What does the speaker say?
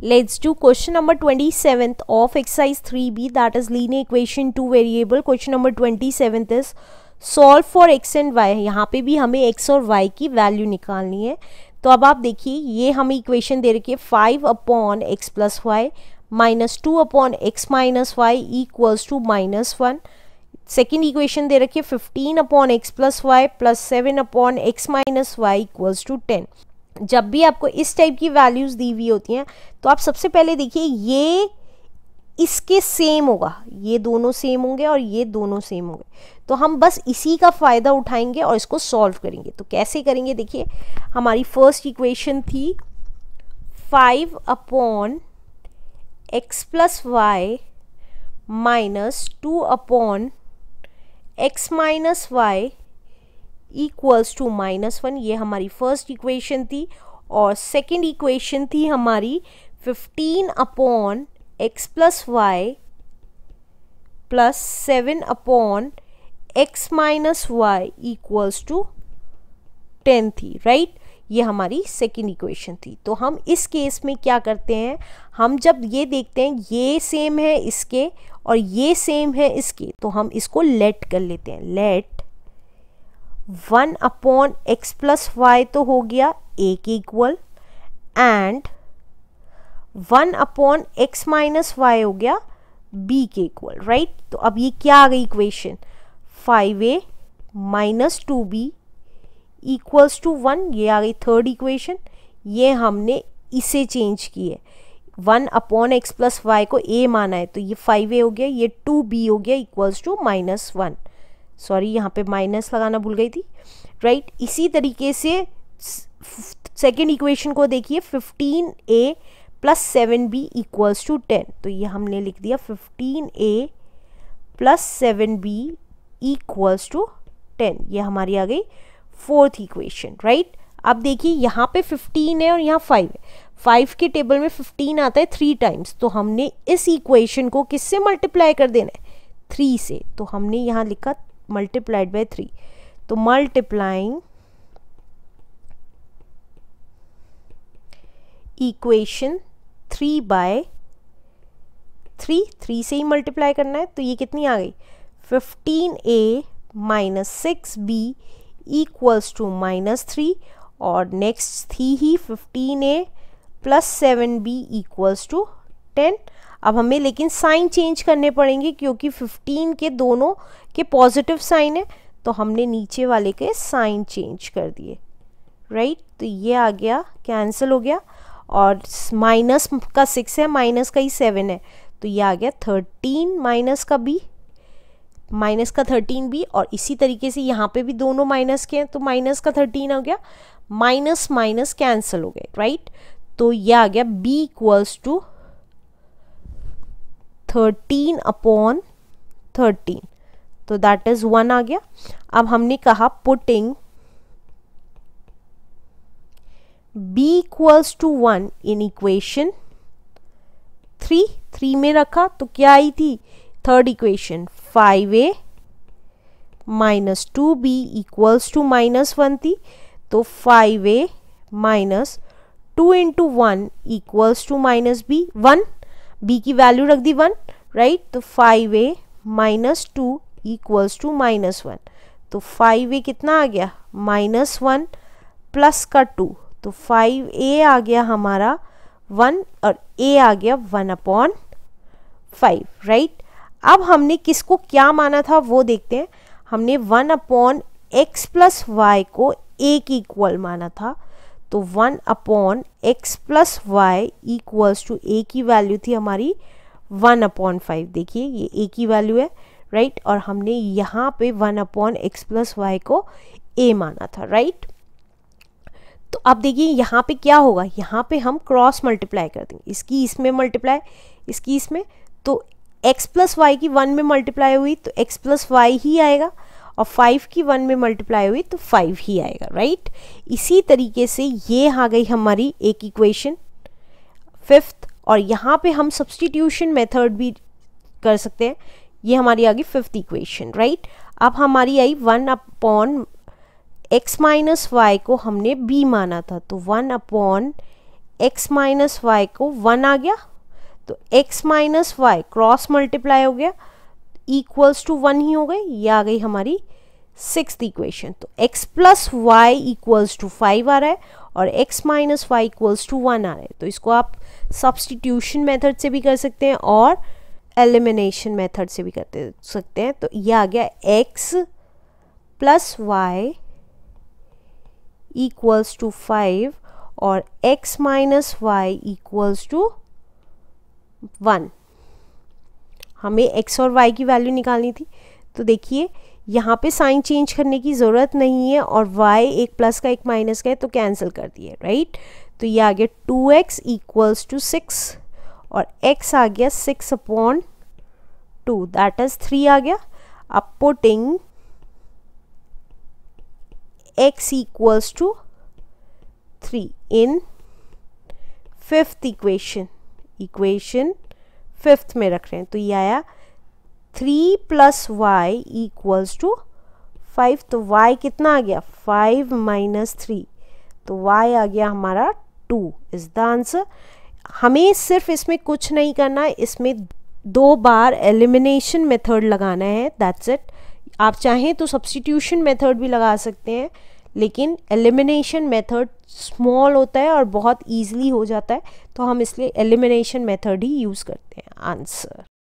Let's do question number 27th of exercise 3b that is linear equation variable variable. Question number 27th is solve for x and y यहाँ पे भी हमें x और y की value निकालनी है तो अब आप देखिए ये हमें इक्वेशन दे रखी है five upon x plus y minus two upon x minus y equals to minus one second equation दे रखी है fifteen upon x plus y plus seven upon x minus y equals to ten जब भी आपको इस type की values दी हुई होती हैं तो आप सबसे पहले देखिए ये इसके सेम होगा ये दोनों सेम होंगे और ये दोनों सेम होंगे तो हम बस इसी का फ़ायदा उठाएंगे और इसको सॉल्व करेंगे तो कैसे करेंगे देखिए हमारी फर्स्ट इक्वेशन थी five upon x plus y minus two upon x minus y equals to minus one ये हमारी फर्स्ट इक्वेशन थी और सेकंड इक्वेशन थी हमारी fifteen upon x plus y plus seven upon x minus y equals to ten थी right ये हमारी second equation थी तो हम इस केस में क्या करते हैं हम जब ये देखते हैं ये सेम है इसके और ये सेम है इसके तो हम इसको लेट कर लेते हैं let one upon x plus y तो हो गया ए के equal and one upon x minus y हो गया बी के इक्वल राइट तो अब ये क्या आ गई equation five a minus two b equals to one ये आ गई थर्ड इक्वेशन ये हमने इसे चेंज की है one upon x plus y को ए माना है तो ये फाइव ए हो गया ये टू बी हो गया equals to minus one sorry यहाँ पे माइनस लगाना भूल गई थी राइट right? इसी तरीके से सेकेंड इक्वेशन को देखिए fifteen a plus seven b equals to ten तो ये हमने लिख दिया fifteen a plus seven b equals to ten ये हमारी आ गई फोर्थ इक्वेशन राइट अब देखिए यहाँ पे फिफ्टीन है और यहाँ फाइव है फाइव के टेबल में फिफ्टीन आता है थ्री टाइम्स तो हमने इस इक्वेशन को किससे मल्टीप्लाई कर देना है थ्री से तो हमने यहाँ लिखा मल्टीप्लाइड बाय थ्री तो multiplying equation three by three three से ही मल्टीप्लाई करना है तो ये कितनी आ गई fifteen a minus six b equals to minus three और नेक्स्ट थी ही fifteen a plus seven b equals to ten अब हमें लेकिन साइन चेंज करने पड़ेंगे क्योंकि 15 के दोनों के पॉजिटिव साइन है तो हमने नीचे वाले के साइन चेंज कर दिए राइट तो ये आ गया कैंसिल हो गया और माइनस का सिक्स है माइनस का ही सेवन है तो ये आ गया थर्टीन माइनस का बी माइनस का थर्टीन बी और इसी तरीके से यहाँ पे भी दोनों माइनस के हैं तो माइनस का थर्टीन हो गया माइनस माइनस कैंसिल हो गए राइट तो ये आ गया b equals to thirteen upon thirteen तो दैट इज वन आ गया अब हमने कहा putting b equals to one in equation three three में रखा तो क्या आई थी third equation five a minus two b equals to minus one थी तो five a minus two into one equals to minus b one b की value रख दी वन राइट तो five a minus two equals to minus one तो five a कितना आ गया माइनस वन प्लस का टू तो फाइव ए आ गया हमारा वन और ए आ गया वन अपॉन फाइव राइट अब हमने किसको क्या माना था वो देखते हैं हमने one upon x plus y को ए की इक्वल माना था तो one upon x plus y equals to a की वैल्यू थी हमारी वन अपॉन फाइव देखिए ये ए की वैल्यू है राइट और हमने यहाँ पे one upon x plus y को ए माना था राइट तो अब देखिए यहाँ पे क्या होगा यहाँ पे हम क्रॉस मल्टीप्लाई कर देंगे इसकी इसमें मल्टीप्लाई इसकी इसमें तो x प्लस वाई की वन में मल्टीप्लाई हुई तो x प्लस वाई ही आएगा और फाइव की वन में मल्टीप्लाई हुई तो फाइव ही आएगा राइट इसी तरीके से ये आ गई हमारी एक इक्वेशन फिफ्थ और यहाँ पे हम सब्सटीट्यूशन मेथड भी कर सकते हैं ये हमारी आ गई फिफ्थ इक्वेशन राइट अब हमारी आई one upon x minus y को हमने बी माना था तो one upon x minus y को वन आ गया तो x minus y cross multiply हो गया इक्वल्स टू वन ही हो गए ये आ गई हमारी सिक्स इक्वेशन तो x plus y equals to five आ रहा है और x minus y equals to one आ रहा है तो इसको आप सब्सटीट्यूशन मेथड से भी कर सकते हैं और एलिमिनेशन मेथड से भी कर सकते हैं तो ये आ गया x plus y equals to five और x minus y equals to one हमें एक्स और वाई की वैल्यू निकालनी थी तो देखिए यहाँ पे साइन चेंज करने की ज़रूरत नहीं है और y एक प्लस का एक माइनस का है तो कैंसिल कर दिए राइट तो ये आ गया two x equals two six और x आ गया six upon two that is three आ गया अब putting x equals two three in fifth equation equation fifth में रख रहे हैं तो ये आया three plus y equals to five तो y कितना आ गया फाइव माइनस थ्री तो y आ गया हमारा टू इज द आंसर हमें सिर्फ इसमें कुछ नहीं करना इसमें दो बार एलिमिनेशन मेथड लगाना है दैट्स इट आप चाहें तो सब्सटीट्यूशन मेथड भी लगा सकते हैं लेकिन एलिमिनेशन मेथड स्मॉल होता है और बहुत ईजिली हो जाता है तो हम इसलिए एलिमिनेशन मेथड ही यूज़ करते हैं आंसर